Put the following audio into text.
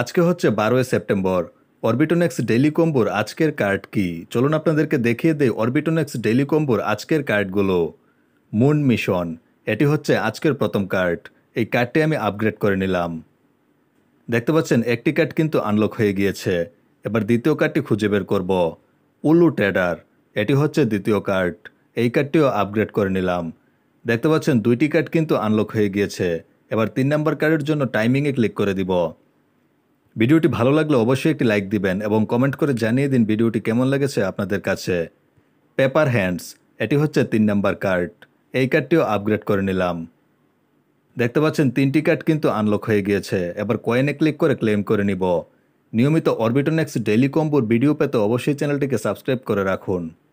আজকে হচ্ছে বারোই সেপ্টেম্বর অরবিটোনেক্স ডেলি কম্বোর আজকের কার্ড কি চলুন আপনাদেরকে দেখিয়ে দেয় অরবিটোনেক্স ডেলি কম্বোর আজকের কার্ডগুলো মুন মিশন এটি হচ্ছে আজকের প্রথম কার্ড এই কার্ডটি আমি আপগ্রেড করে নিলাম দেখতে পাচ্ছেন একটি কার্ড কিন্তু আনলক হয়ে গিয়েছে এবার দ্বিতীয় কার্ডটি খুঁজে বের করব উলু ট্রেডার এটি হচ্ছে দ্বিতীয় কার্ড এই কার্ডটিও আপগ্রেড করে নিলাম দেখতে পাচ্ছেন দুইটি কার্ড কিন্তু আনলক হয়ে গিয়েছে এবার তিন নম্বর কার্ডের জন্য টাইমিংয়ে ক্লিক করে দিব ভিডিওটি ভালো লাগলে অবশ্যই একটি লাইক দিবেন এবং কমেন্ট করে জানিয়ে দিন ভিডিওটি কেমন লেগেছে আপনাদের কাছে পেপার হ্যান্ডস এটি হচ্ছে তিন নাম্বার কার্ড এই কার্ডটিও আপগ্রেড করে নিলাম দেখতে পাচ্ছেন তিনটি কার্ড কিন্তু আনলক হয়ে গিয়েছে এবার কয়েনে ক্লিক করে ক্লেম করে নিব নিয়মিত অরবিটনেক্স ডেলি কম্বোর ভিডিও পেতে অবশ্যই চ্যানেলটিকে সাবস্ক্রাইব করে রাখুন